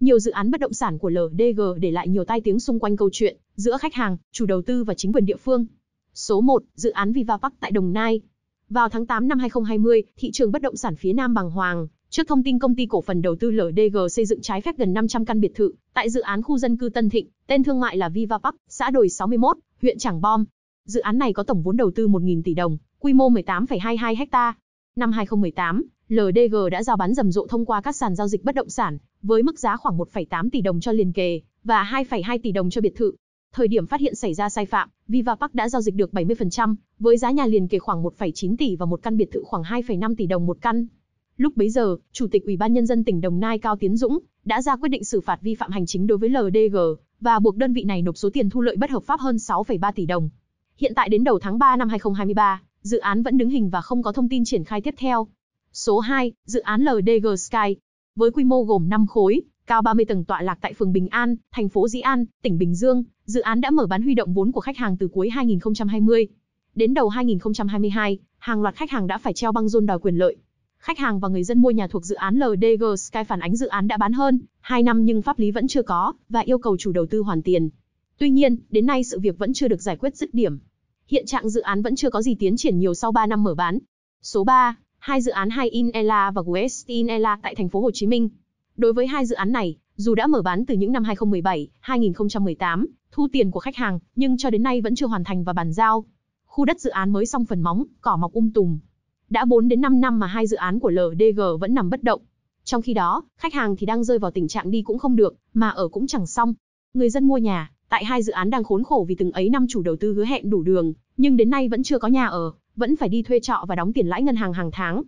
Nhiều dự án bất động sản của LDG để lại nhiều tai tiếng xung quanh câu chuyện giữa khách hàng, chủ đầu tư và chính quyền địa phương. Số 1, dự án Viva Park tại Đồng Nai. Vào tháng 8 năm 2020, thị trường bất động sản phía Nam bằng hoàng, trước thông tin công ty cổ phần đầu tư LDG xây dựng trái phép gần 500 căn biệt thự tại dự án khu dân cư Tân Thịnh, tên thương mại là Viva Park, xã Đồi 61, huyện Trảng Bom. Dự án này có tổng vốn đầu tư 1.000 tỷ đồng, quy mô 18,22 ha, Năm 2018, LDG đã giao bán rầm rộ thông qua các sàn giao dịch bất động sản, với mức giá khoảng 1,8 tỷ đồng cho liền kề và 2,2 tỷ đồng cho biệt thự. Thời điểm phát hiện xảy ra sai phạm, Viva Park đã giao dịch được 70%, với giá nhà liền kề khoảng 1,9 tỷ và một căn biệt thự khoảng 2,5 tỷ đồng một căn. Lúc bấy giờ, Chủ tịch Ủy ban Nhân dân tỉnh Đồng Nai Cao Tiến Dũng đã ra quyết định xử phạt vi phạm hành chính đối với LDG và buộc đơn vị này nộp số tiền thu lợi bất hợp pháp hơn 6,3 tỷ đồng. Hiện tại đến đầu tháng 3 năm 2023, dự án vẫn đứng hình và không có thông tin triển khai tiếp theo. Số 2, dự án LDG Sky, với quy mô gồm 5 khối, cao 30 tầng tọa lạc tại phường Bình An, thành phố Dĩ An, tỉnh Bình Dương, dự án đã mở bán huy động vốn của khách hàng từ cuối 2020. Đến đầu 2022, hàng loạt khách hàng đã phải treo băng rôn đòi quyền lợi. Khách hàng và người dân mua nhà thuộc dự án LDG Sky phản ánh dự án đã bán hơn 2 năm nhưng pháp lý vẫn chưa có và yêu cầu chủ đầu tư hoàn tiền. Tuy nhiên, đến nay sự việc vẫn chưa được giải quyết dứt điểm hiện trạng dự án vẫn chưa có gì tiến triển nhiều sau 3 năm mở bán. Số 3, hai dự án Hai In Ella và West In Ella tại thành phố Hồ Chí Minh. Đối với hai dự án này, dù đã mở bán từ những năm 2017, 2018, thu tiền của khách hàng, nhưng cho đến nay vẫn chưa hoàn thành và bàn giao. Khu đất dự án mới xong phần móng, cỏ mọc um tùm. Đã 4 đến 5 năm mà hai dự án của LDG vẫn nằm bất động. Trong khi đó, khách hàng thì đang rơi vào tình trạng đi cũng không được, mà ở cũng chẳng xong. Người dân mua nhà, Tại hai dự án đang khốn khổ vì từng ấy năm chủ đầu tư hứa hẹn đủ đường, nhưng đến nay vẫn chưa có nhà ở, vẫn phải đi thuê trọ và đóng tiền lãi ngân hàng hàng tháng.